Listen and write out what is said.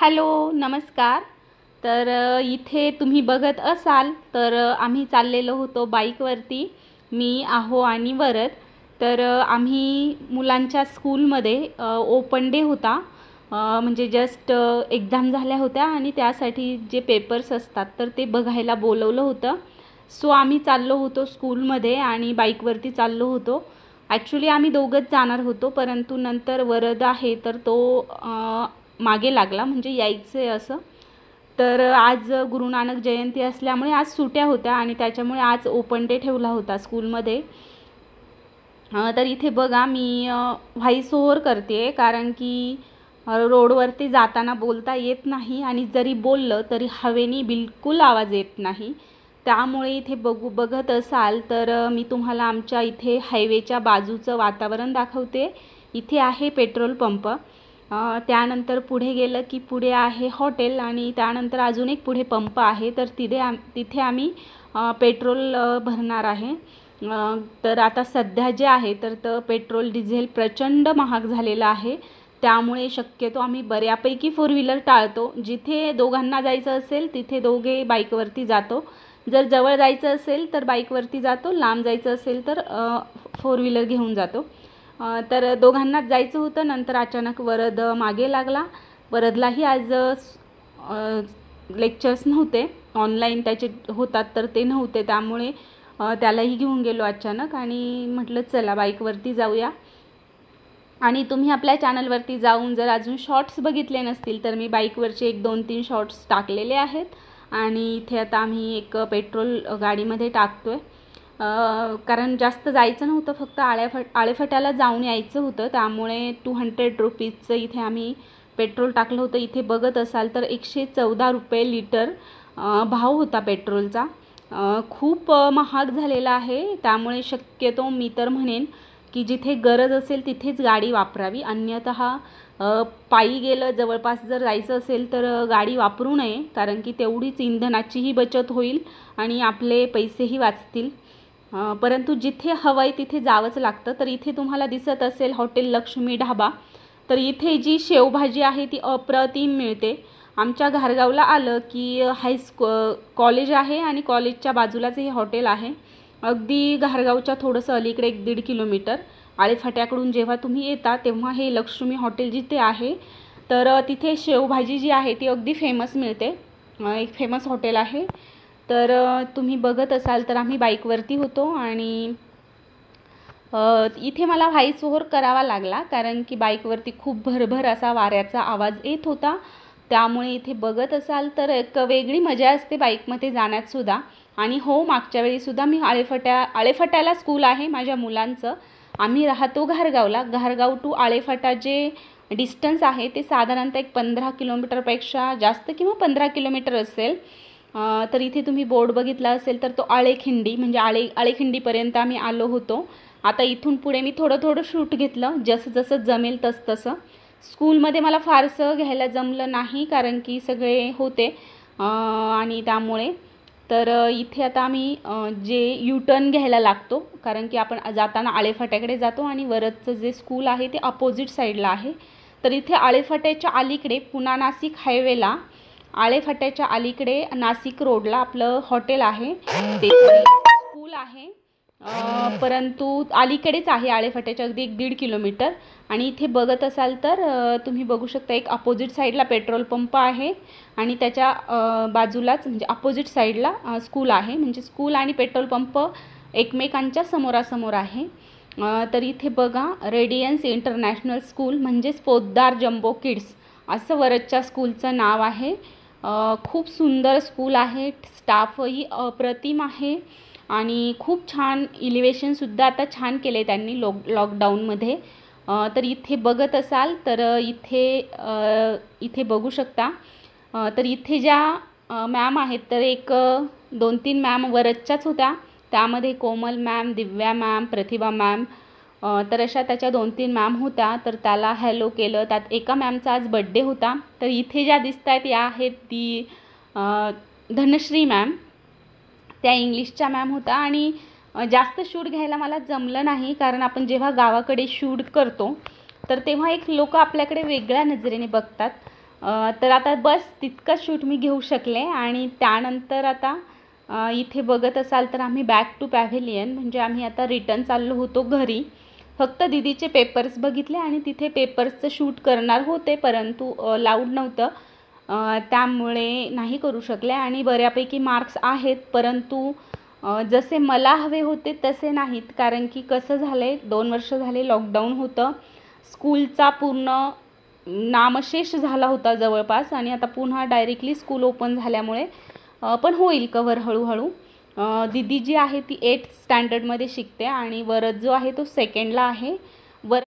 hello नमस्कार तर इथे तुम्ही बघत असाल तर आम्ही चाललेलो होतो बाईकवरती मी आहो आणि वरद तर आम्ही मुलांच्या स्कूलमध्ये ओपन डे होता म्हणजे जस्ट एक्झाम झाल्या होत्या आणि त्यासाठी जे पेपर्स असतात तर ते बघायला बोलवलं होतं सो आम्ही चाललो होतो स्कूलमध्ये आणि बाईकवरती चाललो होतो ॲक्च्युली आम्ही दोघंच जाणार होतो परंतु नंतर वरद आहे तर तो मागे लागला म्हणजे यायचं आहे असं तर आज गुरुनानक जयंती असल्यामुळे आज सुट्या होत्या आणि त्याच्यामुळे आज ओपन डे ठेवला होता स्कूलमध्ये तर इथे बघा मी व्हाईस ओव्हर करते कारण की रोडवरती जाताना बोलता येत नाही आणि जरी बोललं तरी हवेनी बिलकुल आवाज येत नाही त्यामुळे इथे बघू बघत असाल तर मी तुम्हाला आमच्या इथे हायवेच्या बाजूचं वातावरण दाखवते इथे आहे पेट्रोल पंप त्यानंतर पुढे गेलं की पुढे आहे हॉटेल आणि त्यानंतर अजून एक पुढे पंप आहे तर तिथे आम तिथे आम्ही पेट्रोल भरणार आहे तर आता सध्या जे आहे तर तर पेट्रोल डिझेल प्रचंड महाग झालेलं आहे त्यामुळे शक्यतो आम्ही बऱ्यापैकी फोर व्हीलर टाळतो जिथे दोघांना जायचं असेल तिथे दोघे बाईकवरती जातो जर जवळ जायचं असेल तर बाईकवरती जातो लांब जायचं असेल तर फोर व्हीलर घेऊन जातो तर दोघांनाच जायचं होतं नंतर अचानक वरद मागे लागला वरदलाही आज लेक्चर्स नव्हते ऑनलाईन त्याचे होतात तर ते नव्हते त्यामुळे त्यालाही घेऊन गेलो अचानक आणि म्हटलं चला बाईकवरती जाऊया आणि तुम्ही आपल्या चॅनलवरती जाऊन जर अजून शॉर्ट्स बघितले नसतील तर मी बाईकवरचे एक दोन तीन शॉर्ट्स टाकलेले आहेत आणि इथे आता आम्ही एक पेट्रोल गाडीमध्ये टाकतो आहे कारण जास्त जायचं नव्हतं फक्त आळ्याफट आळेफट्याला जाऊन यायचं होतं त्यामुळे टू हंड्रेड रुपीजचं इथे आम्ही पेट्रोल टाकलं होतं इथे बघत असाल तर एकशे चौदा रुपये लिटर भाव होता पेट्रोलचा खूप महाग झालेला आहे त्यामुळे शक्यतो मी तर म्हणेन की जिथे गरज असेल तिथेच गाडी वापरावी अन्यत पायी गेलं जवळपास जर जायचं असेल तर गाडी वापरू नये कारण की तेवढीच इंधनाचीही बचत होईल आणि आपले पैसेही वाचतील परंतु जिथे हवं आहे तिथे जावंच लागतं तर इथे तुम्हाला दिसत असेल हॉटेल लक्ष्मी ढाबा तर इथे जी शेवभाजी आहे ती अप्रतिम मिळते आमच्या घारगावला आलं की हायस्कू कॉलेज आहे आणि कॉलेजच्या बाजूलाच हे हॉटेल आहे अगदी घारगावच्या थोडंसं अलीकडे एक दीड किलोमीटर आळेफाट्याकडून जेव्हा तुम्ही येता तेव्हा हे लक्ष्मी हॉटेल जिथे आहे तर तिथे शेवभाजी जी आहे ती अगदी फेमस मिळते एक फेमस हॉटेल आहे तर तुम्ही बघत असाल तर आम्ही बाईकवरती होतो आणि इथे मला व्हाईस करावा लागला कारण की बाईकवरती खूप भरभर असा वाऱ्याचा आवाज येत होता त्यामुळे इथे बघत असाल तर एक वेगळी मजा असते बाईकमध्ये जाण्यातसुद्धा आणि हो मागच्या वेळीसुद्धा मी आळेफट्या आळेफट्याला स्कूल आहे माझ्या मुलांचं आम्ही राहतो घारगावला घारगाव टू आळेफटा जे डिस्टन्स आहे ते साधारणतः एक पंधरा किलोमीटरपेक्षा जास्त किंवा पंधरा किलोमीटर असेल तर इथे तुम्ही बोर्ड बघितला असेल तर तो आळेखिंडी म्हणजे आळे आळेखिंडीपर्यंत आम्ही आलो होतो आता इथून पुढे मी थोडं थोडं शूट घेतलं जसं जसं जमेल तसतसं तसं स्कूलमध्ये मला फारसं घ्यायला जमलं नाही कारण की सगळे होते आणि त्यामुळे तर इथे आता आम्ही जे टर्न घ्यायला लागतो कारण की आपण जाताना आळेफाट्याकडे जातो आणि वरदचं जे स्कूल आहे ते अपोजिट साईडला आहे तर इथे आळेफाट्याच्या अलीकडे पुणा नाशिक हायवेला आळेफाट्याच्या अलीकडे नाशिक रोडला आपलं हॉटेल आहे ते स्कूल आहे परंतु अलीकडेच आहे आळेफाट्याच्या अगदी एक दीड किलोमीटर आणि इथे बघत असाल तर तुम्ही बघू शकता एक अपोजिट साईडला पेट्रोल पंप आहे आणि त्याच्या बाजूलाच म्हणजे अपोजिट साईडला स्कूल आहे म्हणजे स्कूल आणि पेट्रोल पंप एकमेकांच्या समोरासमोर आहे तर इथे बघा रेडियन्स इंटरनॅशनल स्कूल म्हणजेच पोद्दार जम्बो किड्स असं वरदच्या स्कूलचं नाव आहे खूप सुंदर स्कूल आहे स्टाफही अप्रतिम आहे आणि खूप छान इलिवेशनसुद्धा आता छान केले त्यांनी लॉक लॉकडाऊनमध्ये तर इथे बघत असाल तर इथे इथे बघू शकता तर इथे ज्या मॅम आहेत तर एक दोन तीन मॅम वरच्याच होत्या त्यामध्ये Komal ma'am Divya ma'am Pratibha ma'am तर अशा त्याच्या दोन तीन मॅम होत्या तर त्याला हॅलो केलं त्यात एका मॅमचा आज बड्डे होता तर इथे ज्या दिसत आहेत या आहेत ती धनश्री मॅम त्या इंग्लिशच्या मॅम होता आणि जास्त शूट घ्यायला मला जमलं नाही कारण आपण जेव्हा गावाकडे शूट करतो तर तेव्हा एक लोक आपल्याकडे वेगळ्या नजरेने बघतात तर आता बस तितकंच शूट मी घेऊ शकले आणि त्यानंतर आता इथे बघत असाल तर आम्ही बॅक टू पॅव्हेलियन म्हणजे आम्ही आता रिटर्न चाललो होतो घरी फक्त दीदीचे पेपर्स बघितले आणि तिथे पेपर्सचं शूट करणार होते परंतु लाऊड नव्हतं त्यामुळे नाही करू शकले आणि बऱ्यापैकी मार्क्स आहेत परंतु जसे मला हवे होते तसे नाहीत कारण की कसं झालं आहे दोन वर्ष झाले लॉकडाऊन होतं स्कूलचा पूर्ण नामशेष झाला होता जवळपास आणि आता पुन्हा डायरेक्टली स्कूल ओपन झाल्यामुळे पण होईल कवर हळूहळू दिदी जी आहे ती एट स्टँडर्डमध्ये शिकते आणि वरद जो आहे तो सेकंडला आहे